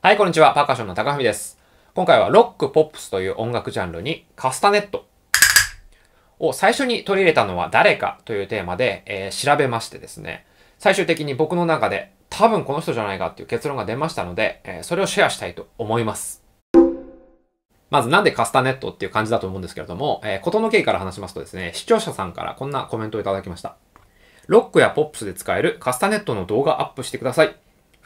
はい、こんにちは。パーカッションの高文です。今回はロック、ポップスという音楽ジャンルにカスタネットを最初に取り入れたのは誰かというテーマで、えー、調べましてですね、最終的に僕の中で多分この人じゃないかっていう結論が出ましたので、えー、それをシェアしたいと思います。まずなんでカスタネットっていう感じだと思うんですけれども、えー、ことの経緯から話しますとですね、視聴者さんからこんなコメントをいただきました。ロックやポップスで使えるカスタネットの動画アップしてください。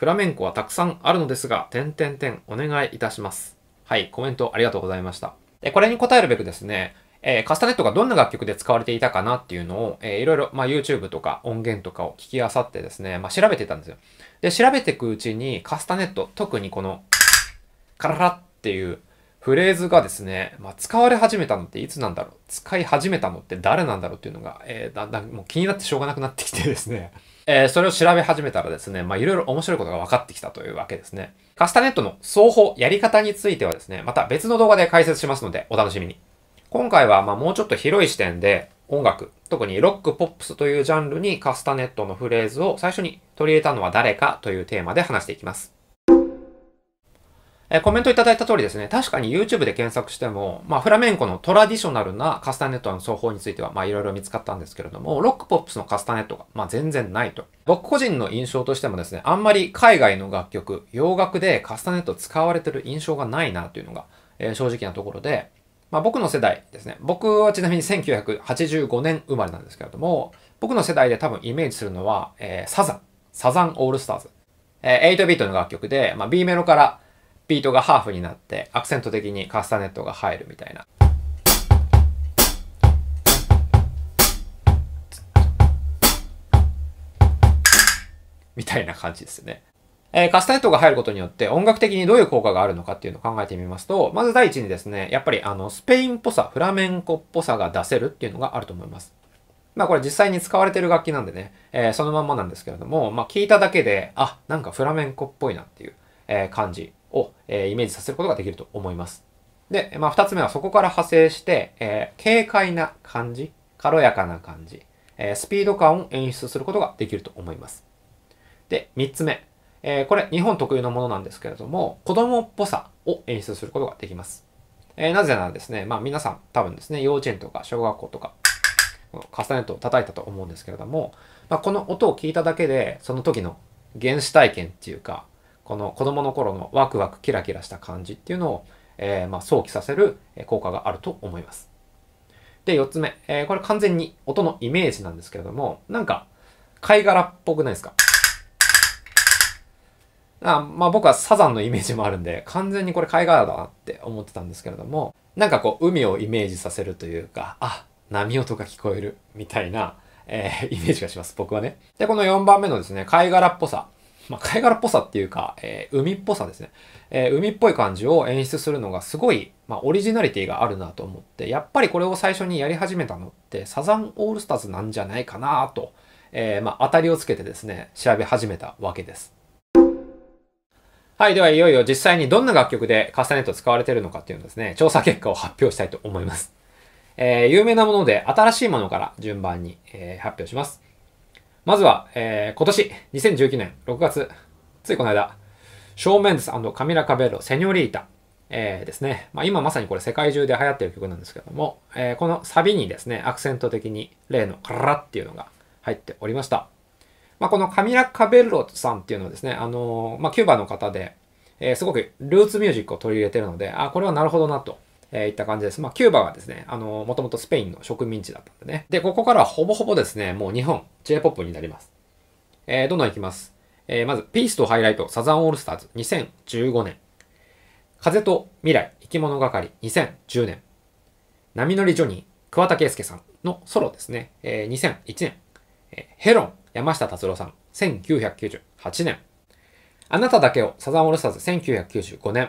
フラメンコはたくさんあるのですが、点点点お願いいたします。はい、コメントありがとうございました。で、これに答えるべくですね、えー、カスタネットがどんな楽曲で使われていたかなっていうのを、えー、いろいろ、まあ、YouTube とか音源とかを聞きあさってですね、まあ、調べてたんですよ。で、調べていくうちにカスタネット、特にこの、カララっていうフレーズがですね、まあ、使われ始めたのっていつなんだろう使い始めたのって誰なんだろうっていうのが、えー、だんだんもう気になってしょうがなくなってきてですねえー、それを調べ始めたらですね、まあいろいろ面白いことが分かってきたというわけですね。カスタネットの双方、やり方についてはですね、また別の動画で解説しますので、お楽しみに。今回はまもうちょっと広い視点で、音楽、特にロック、ポップスというジャンルにカスタネットのフレーズを最初に取り入れたのは誰かというテーマで話していきます。えー、コメントいただいた通りですね、確かに YouTube で検索しても、まあ、フラメンコのトラディショナルなカスタネットの奏法については、まあ、いろいろ見つかったんですけれども、ロックポップスのカスタネットが、まあ、全然ないと。僕個人の印象としてもですね、あんまり海外の楽曲、洋楽でカスタネット使われてる印象がないなというのが、えー、正直なところで、まあ、僕の世代ですね。僕はちなみに1985年生まれなんですけれども、僕の世代で多分イメージするのは、えー、サザン。サザンオールスターズ。えー、8ビートの楽曲で、まあ、B メロからビートがハーフになってアクセント的にカスタネットが入るみたいな。みたいな感じですね。えー、カスタネットが入ることによって音楽的にどういう効果があるのかっていうのを考えてみますと、まず第一にですね、やっぱりあの、スペインっぽさ、フラメンコっぽさが出せるっていうのがあると思います。まあこれ実際に使われてる楽器なんでね、えー、そのまんまなんですけれども、まあ聞いただけで、あ、なんかフラメンコっぽいなっていう、えー、感じを、えイメージさせることができると思います。で、まあ、二つ目はそこから派生して、えー、軽快な感じ、軽やかな感じ、えー、スピード感を演出することができると思います。で、三つ目。えー、これ、日本特有のものなんですけれども、子供っぽさを演出することができます。えなぜならですね、まあ皆さん多分ですね、幼稚園とか小学校とか、カスタネットを叩いたと思うんですけれども、まあ、この音を聞いただけで、その時の原始体験っていうか、この子供の頃のワクワクキラキラした感じっていうのを、えー、まあ、想起させる効果があると思います。で、4つ目。えー、これ完全に音のイメージなんですけれども、なんか、貝殻っぽくないですかあまあ僕はサザンのイメージもあるんで、完全にこれ貝殻だなって思ってたんですけれども、なんかこう海をイメージさせるというか、あ、波音が聞こえるみたいな、えー、イメージがします。僕はね。で、この4番目のですね、貝殻っぽさ。まあ、貝殻っぽさっていうか、えー、海っぽさですね、えー、海っぽい感じを演出するのがすごい、まあ、オリジナリティがあるなと思って、やっぱりこれを最初にやり始めたのって、サザンオールスターズなんじゃないかなと、えー、まあ、当たりをつけてですね、調べ始めたわけです。はい、ではいよいよ実際にどんな楽曲でカスタネット使われてるのかっていうのですね、調査結果を発表したいと思います。え有名なもので新しいものから順番に、え発表します。まずは、えー、今年、2019年6月、ついこの間、ショー・メンズカミラ・カベロ、セニョリータ、えー、ですね。まあ、今まさにこれ世界中で流行ってる曲なんですけども、えー、このサビにですね、アクセント的に例のカラっていうのが入っておりました。まあ、このカミラ・カベロさんっていうのはですね、あのー、まあ、キューバの方で、えすごくルーツミュージックを取り入れてるので、あ、これはなるほどなとえー、いった感じです。まあ、キューバはですね、あのー、もともとスペインの植民地だったんでね。で、ここからはほぼほぼですね、もう日本、J-POP になります。えー、どんどんいきます。えー、まず、ピースとハイライト、サザンオールスターズ、2015年。風と未来、生き物がかり、2010年。波乗りジョニー、桑田佳祐さんのソロですね、えー、2001年。えー、ヘロン、山下達郎さん、1998年。あなただけを、サザンオールスターズ、1995年。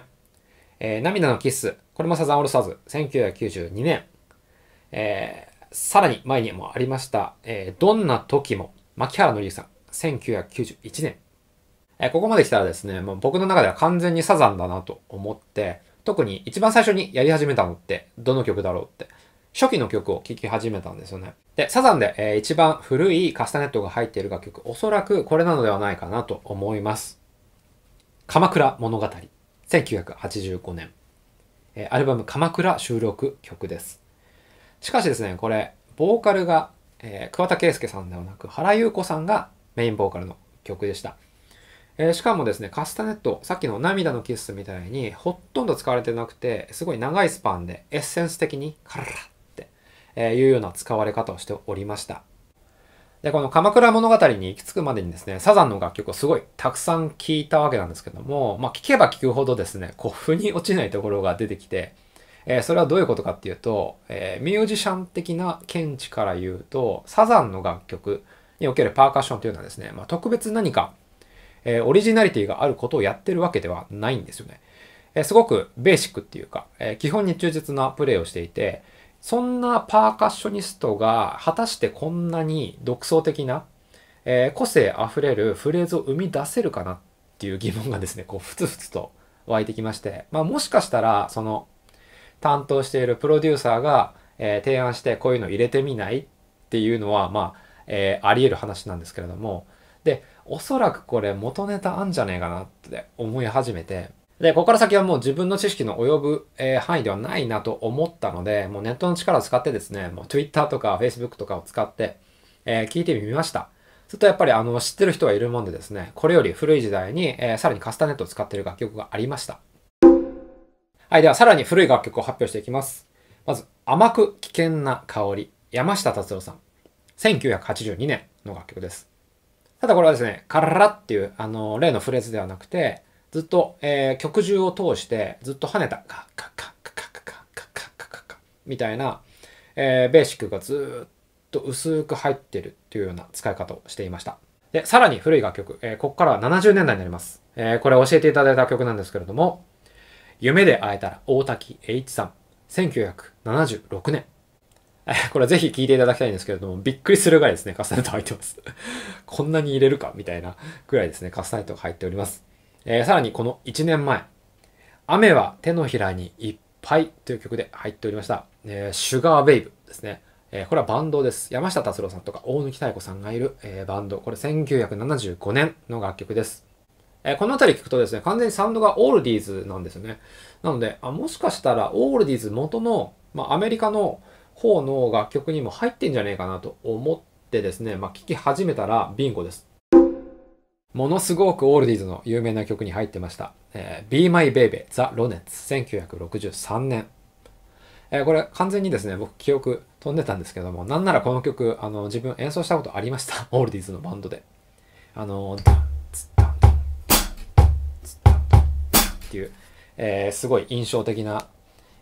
えー、涙のキス、これもサザンオールスターズ、1992年、えー、さらに前にもありました、えー、どんな時も、牧原紀之さん、1991年。えー、ここまで来たらですね、もう僕の中では完全にサザンだなと思って、特に一番最初にやり始めたのって、どの曲だろうって、初期の曲を聴き始めたんですよね。で、サザンで、えー、一番古いカスタネットが入っている楽曲、おそらくこれなのではないかなと思います。鎌倉物語。1985年、えアルバム鎌倉収録曲です。しかしですね、これ、ボーカルが、えー、桑田佳祐さんではなく原優子さんがメインボーカルの曲でした。えー、しかもですね、カスタネット、さっきの涙のキスみたいに、ほとんど使われてなくて、すごい長いスパンでエッセンス的に、カララって、えいうような使われ方をしておりました。で、この鎌倉物語に行き着くまでにですね、サザンの楽曲をすごいたくさん聴いたわけなんですけども、まあ、聴けば聴くほどですね、こう、腑に落ちないところが出てきて、えー、それはどういうことかっていうと、えー、ミュージシャン的な見地から言うと、サザンの楽曲におけるパーカッションというのはですね、まあ、特別何か、えー、オリジナリティがあることをやってるわけではないんですよね。えすごくベーシックっていうか、え基本に忠実なプレイをしていて、そんなパーカッショニストが果たしてこんなに独創的な、えー、個性あふれるフレーズを生み出せるかなっていう疑問がですね、こうふつふつと湧いてきまして、まあもしかしたらその担当しているプロデューサーが、えー、提案してこういうの入れてみないっていうのはまあ、えー、あり得る話なんですけれども、で、おそらくこれ元ネタあんじゃねえかなって思い始めて、で、ここから先はもう自分の知識の及ぶ、えー、範囲ではないなと思ったので、もうネットの力を使ってですね、もう Twitter とか Facebook とかを使って、えー、聞いてみました。するとやっぱりあの知ってる人がいるもんでですね、これより古い時代に、えー、さらにカスタネットを使っている楽曲がありました。はい、ではさらに古い楽曲を発表していきます。まず、甘く危険な香り、山下達郎さん。1982年の楽曲です。ただこれはですね、カララっていう、あの、例のフレーズではなくて、ずっと、えー、曲中を通してずっと跳ねたカッカッカッカッカッカッカッカッカッカッみたいな、えー、ベーシックがずっと薄く入ってるっていうような使い方をしていました。で、さらに古い楽曲、えー、ここからは70年代になります。えー、これ教えていただいた曲なんですけれども、夢で会えたら大滝栄一さん、1976年。これぜひ聴いていただきたいんですけれども、びっくりするぐらいですね、カスタネット入ってます こんなに入れるかみたいなぐらいですね、カスタネットが入っております。えー、さらにこの1年前、雨は手のひらにいっぱいという曲で入っておりました、えー、シュガーウェイブですね。えー、これはバンドです。山下達郎さんとか大貫妙子さんがいる、えー、バンド。これ1975年の楽曲です。えー、この辺り聞くとですね、完全にサウンドがオールディーズなんですよね。なので、あもしかしたらオールディーズ元の、まあ、アメリカの方の楽曲にも入ってんじゃねえかなと思ってですね、まあ、聞き始めたらビンゴです。ものすごくオールディーズの有名な曲に入ってました。えー、Be My Baby, The r o n e t s 1963年。えー、これ完全にですね、僕記憶飛んでたんですけども、なんならこの曲、あの、自分演奏したことありました。オールディーズのバンドで。あの、ダン、ツッン、ツッン、っていう、えー、すごい印象的な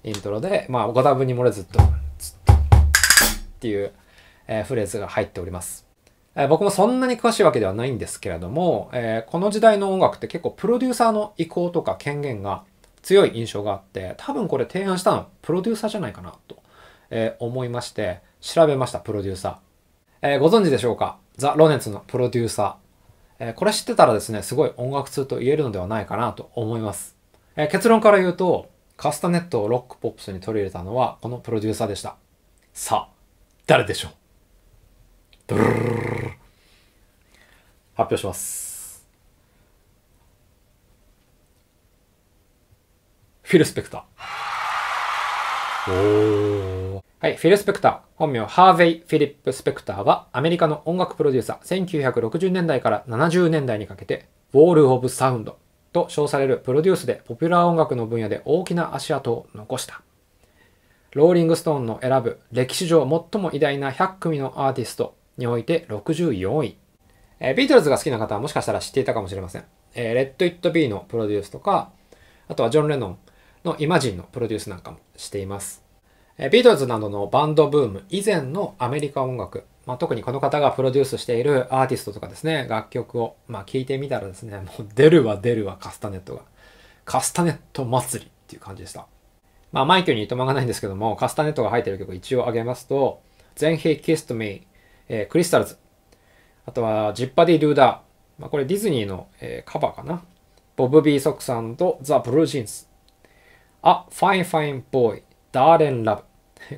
イントロで、まあ、ご多分に漏れずっと、ツッン、っていう、えー、フレーズが入っております。え僕もそんなに詳しいわけではないんですけれども、えこの時代の音楽って結構プロデューサーの意向とか権限が強い印象があって多分これ提案したのプロデューサーじゃないかなと、え思いまして調べましたプロデューサー、えご存知でしょうかザ・ロネツのプロデューサー、えこれ知ってたらですねすごい音楽通と言えるのではないかなと思います、え結論から言うとカスタネットをロックポップスに取り入れたのはこのプロデューサーでしたさあ誰でしょうルルル発表しますフィル・スペクターおはい、フィル・スペクター、本名ハーヴェイ・フィリップ・スペクターは、アメリカの音楽プロデューサー、1960年代から70年代にかけて、ウォール・オブ・サウンドと称されるプロデュースでポピュラー音楽の分野で大きな足跡を残した。ローリングストーンの選ぶ歴史上最も偉大な100組のアーティストにおいて64位。えー、ビートルズが好きな方はもしかしたら知っていたかもしれません。えー、レッド・イット・ビーのプロデュースとか、あとはジョン・レノンのイマジンのプロデュースなんかもしています。えー、ビートルズなどのバンドブーム以前のアメリカ音楽、まあ、特にこの方がプロデュースしているアーティストとかですね、楽曲を、まあ、聞いてみたらですね、もう出るわ出るわカスタネットが。カスタネット祭りっていう感じでした。まあ、マイケルにいとまがないんですけども、カスタネットが入ってる曲一応挙げますと、Then He Kissed Me えー、クリスタルズ。あとは、ジッパディ・ドゥーダー。まあ、これディズニーの、えー、カバーかな。ボブ・ビー・ソックさんとザ・ブルージーンズ。あ、ファイン・ファイン・ボーイ、ダーレン・ラブ。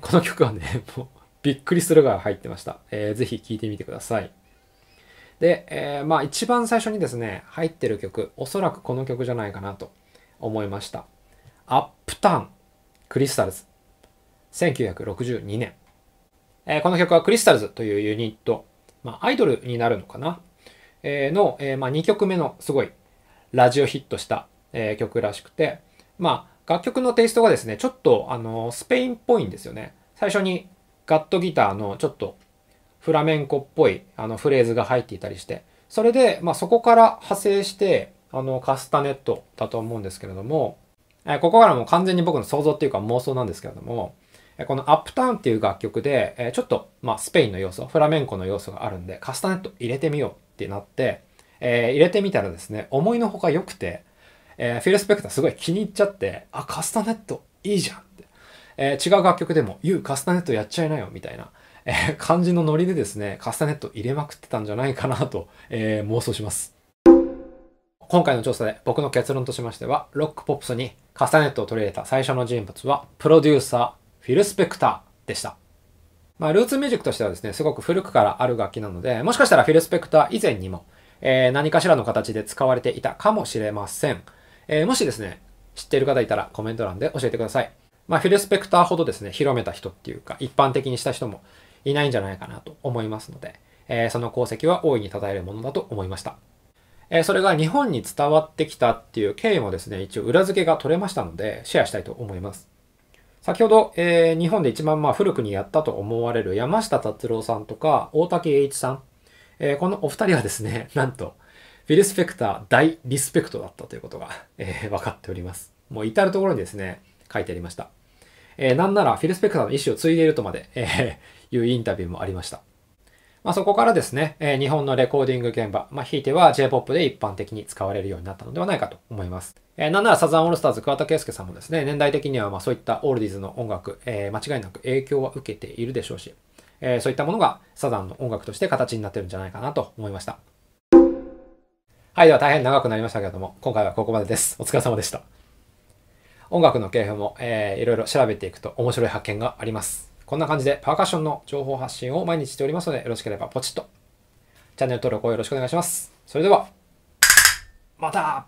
この曲はね、もうびっくりするが入ってました。えー、ぜひ聴いてみてください。で、えー、まあ一番最初にですね、入ってる曲、おそらくこの曲じゃないかなと思いました。アップタウン、クリスタルズ。1962年。えこの曲はクリスタルズというユニット、まあ、アイドルになるのかな、えの、えまあ、2曲目のすごいラジオヒットした、え曲らしくて、まあ、楽曲のテイストがですね、ちょっと、あのスペインっぽいんですよね。最初にガットギターのちょっとフラメンコっぽいあのフレーズが入っていたりして、それで、まあ、そこから派生して、あの、カスタネットだと思うんですけれども、えここからもう完全に僕の想像っていうか妄想なんですけれども、このアップターンっていう楽曲で、ちょっと、まあ、スペインの要素、フラメンコの要素があるんで、カスタネット入れてみようってなって、えー、入れてみたらですね、思いのほか良くて、えー、フィル・スペクターすごい気に入っちゃって、あ、カスタネットいいじゃんって。えー、違う楽曲でも、You カスタネットやっちゃいなよみたいな、えー、感じのノリでですね、カスタネット入れまくってたんじゃないかなと、え妄想します。今回の調査で僕の結論としましては、ロックポップスにカスタネットを取り入れた最初の人物は、プロデューサー、フィル・スペクターでした。まあ、ルーツミュージックとしてはですね、すごく古くからある楽器なので、もしかしたらフィル・スペクター以前にも、えー、何かしらの形で使われていたかもしれません。えー、もしですね、知っている方いたらコメント欄で教えてください。まあ、フィル・スペクターほどですね、広めた人っていうか、一般的にした人もいないんじゃないかなと思いますので、えー、その功績は大いに称えるものだと思いました。えー、それが日本に伝わってきたっていう経緯もですね、一応裏付けが取れましたので、シェアしたいと思います。先ほど、えー、日本で一番まあ古くにやったと思われる山下達郎さんとか大竹栄一さん、えー、このお二人はですね、なんと、フィル・スペクター大リスペクトだったということが、えー、分かっております。もう至るところにですね、書いてありました。えー、なんならフィル・スペクターの意思を継いでいるとまで、えー、いうインタビューもありました。まあ、そこからですね、え日本のレコーディング現場、まあ、ひいては J-POP で一般的に使われるようになったのではないかと思います。えー、なんならサザンオールスターズ桑田佳祐さんもですね、年代的にはまそういったオールディーズの音楽、えー、間違いなく影響は受けているでしょうし、えー、そういったものがサザンの音楽として形になってるんじゃないかなと思いました。はい、では大変長くなりましたけれども、今回はここまでです。お疲れ様でした。音楽の系譜も、えー、いろいろ調べていくと面白い発見があります。こんな感じでパーカッションの情報発信を毎日しておりますので、よろしければポチッと。チャンネル登録をよろしくお願いします。それでは、また